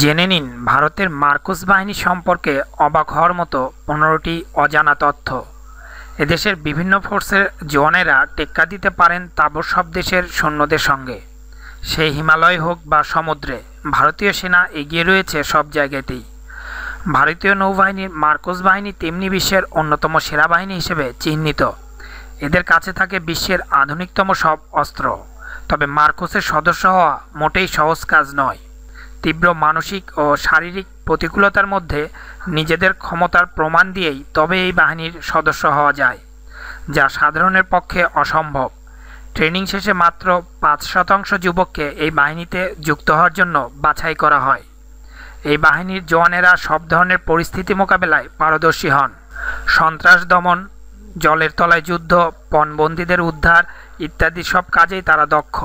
জেনে নিন ভারতের মার্কোস বাহিনী সম্পর্কে অবাক হওয়ার মতো পনেরোটি অজানা তথ্য এদেশের বিভিন্ন ফোর্সের জওয়ানেরা টেক্কা দিতে পারেন তাবর সব দেশের সৈন্যদের সঙ্গে সে হিমালয় হোক বা সমুদ্রে ভারতীয় সেনা এগিয়ে রয়েছে সব জায়গাতেই ভারতীয় নৌবাহিনীর মার্কোস বাহিনী তেমনি বিশ্বের অন্যতম সেরা বাহিনী হিসেবে চিহ্নিত এদের কাছে থাকে বিশ্বের আধুনিকতম সব অস্ত্র তবে মার্কোসের সদস্য হওয়া মোটেই সহজ কাজ নয় তীব্র মানসিক ও শারীরিক প্রতিকূলতার মধ্যে নিজেদের ক্ষমতার প্রমাণ দিয়েই তবে এই বাহিনীর সদস্য হওয়া যায় যা সাধারণের পক্ষে অসম্ভব ট্রেনিং শেষে মাত্র পাঁচ শতাংশ যুবককে এই বাহিনীতে যুক্ত হওয়ার জন্য বাছাই করা হয় এই বাহিনীর জওয়ানেরা সব ধরনের পরিস্থিতি মোকাবেলায় পারদর্শী হন সন্ত্রাস দমন জলের তলায় যুদ্ধ পণবন্দীদের উদ্ধার ইত্যাদি সব কাজেই তারা দক্ষ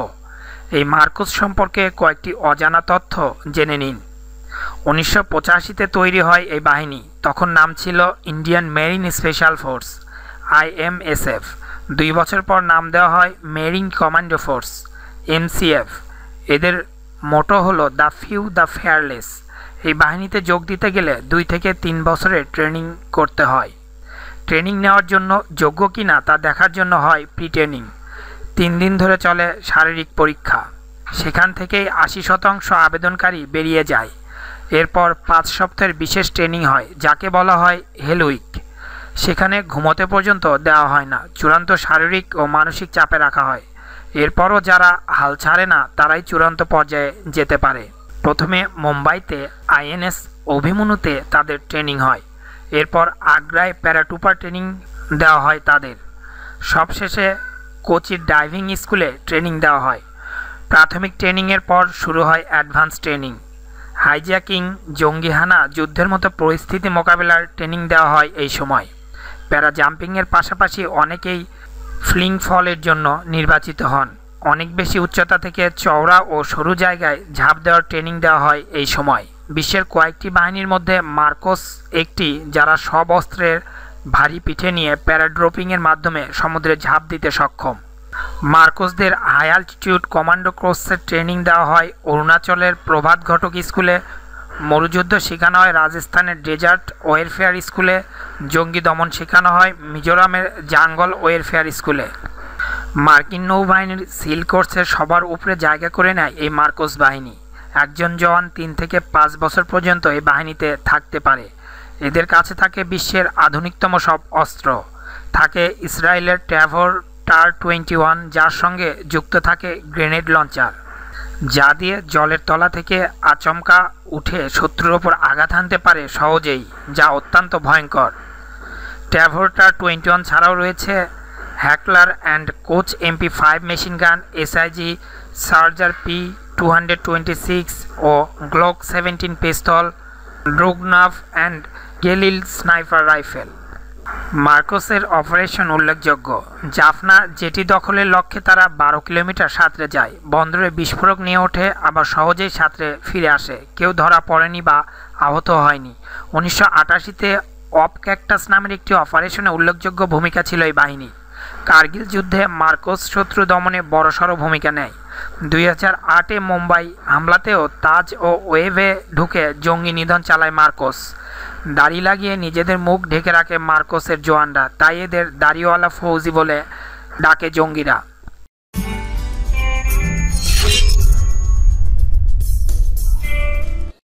এই মার্কুস সম্পর্কে কয়েকটি অজানা তথ্য জেনে নিন উনিশশো পঁচাশিতে তৈরি হয় এই বাহিনী তখন নাম ছিল Indian marine special force IMSF দুই বছর পর নাম দেওয়া হয় মেরিন কমান্ডো ফোর্স এমসিএফ এদের মোটো হলো দ্য ফিউ দ্য ফেয়ারলেস এই বাহিনীতে যোগ দিতে গেলে দুই থেকে তিন বছরের ট্রেনিং করতে হয় ট্রেনিং নেওয়ার জন্য যোগ্য কি না তা দেখার জন্য হয় প্রি ট্রেনিং তিন দিন ধরে চলে শারীরিক পরীক্ষা সেখান থেকেই আশি শতাংশ আবেদনকারী বেরিয়ে যায় এরপর পাঁচ সপ্তাহের বিশেষ ট্রেনিং হয় যাকে বলা হয় হেল উইক সেখানে ঘুমোতে পর্যন্ত দেওয়া হয় না চূড়ান্ত শারীরিক ও মানসিক চাপে রাখা হয় এরপরও যারা হাল ছাড়ে না তারাই চূড়ান্ত পর্যায়ে যেতে পারে প্রথমে মুম্বাইতে আইএনএস অভিমনুতে তাদের ট্রেনিং হয় এরপর আগ্রায় প্যারাটুপার ট্রেনিং দেওয়া হয় তাদের সবশেষে কোচির ডাইভিং স্কুলে ট্রেনিং দেওয়া হয় প্রাথমিক ট্রেনিংয়ের পর শুরু হয় অ্যাডভান্স ট্রেনিং হাইজ্যাকিং জঙ্গিহানা যুদ্ধের মতো পরিস্থিতি মোকাবেলার ট্রেনিং দেওয়া হয় এই সময় প্যারা জাম্পিংয়ের পাশাপাশি অনেকেই ফ্লিং ফলের জন্য নির্বাচিত হন অনেক বেশি উচ্চতা থেকে চওড়া ও সরু জায়গায় ঝাঁপ দেওয়ার ট্রেনিং দেওয়া হয় এই সময় বিশ্বের কয়েকটি বাহিনীর মধ্যে মার্কোস একটি যারা সব অস্ত্রের ভারী পিঠে নিয়ে প্যারাড্রোপিংয়ের মাধ্যমে সমুদ্রে ঝাঁপ দিতে সক্ষম মার্কোসদের হাই আলটিটিউড কমান্ডো ক্রোসের ট্রেনিং দেওয়া হয় অরুণাচলের প্রভাত ঘটক স্কুলে মরুযুদ্ধ শেখানো হয় রাজস্থানের ডেজার্ট ওয়েলফেয়ার স্কুলে জঙ্গি দমন শেখানো হয় মিজোরামের জাঙ্গল ওয়েলফেয়ার স্কুলে মার্কিন নৌবাহিনীর সিল কোর্সের সবার উপরে জায়গা করে নেয় এই মার্কোস বাহিনী একজন জওয়ান তিন থেকে পাঁচ বছর পর্যন্ত এই বাহিনীতে থাকতে পারে এদের কাছে থাকে বিশ্বের আধুনিকতম সব অস্ত্র থাকে ইসরায়েলের ট্যাভর টার টোয়েন্টি ওয়ান যার সঙ্গে যুক্ত থাকে গ্রেনেড লঞ্চার যা দিয়ে জলের তলা থেকে আচমকা উঠে শত্রুর ওপর আঘাত হানতে পারে সহজেই যা অত্যন্ত ভয়ঙ্কর ট্যাভোরটা টোয়েন্টি ওয়ান ছাড়াও রয়েছে Heckler and Koch MP five machine gun SIG Sauer P 226 ও Glock seventeen pistol Dragunov and Galil sniper rifle মার্কোসের অপারেশন উল্লেখযোগ্য জাফনা যেটি দখলের লক্ষ্যে তারা বারো কিলোমিটার সাঁতরে যায় বন্দরে বিস্ফোরক নিয়ে ওঠে আবার সহজেই সাঁতরে ফিরে আসে কেউ ধরা পড়েনি বা আহত হয়নি উনিশশো আটাশিতে অপ ক্যাকটাস নামের একটি অপারেশনে উল্লেখযোগ্য ভূমিকা ছিল এই বাহিনী কার্গিল যুদ্ধে মার্কোস শত্রু দমনে বড়সড় ভূমিকা নেয় দুই হাজার আটে মুম্বাই হামলাতেও তাজ ও ওয়েভে ঢুকে জঙ্গি নিধন চালায় মার্কোস দাড়ি লাগিয়ে নিজেদের মুখ ঢেকে রাখে মার্কোসের জোয়ানরা তাই এদের দাড়িওয়ালা ফৌজি বলে ডাকে জঙ্গিরা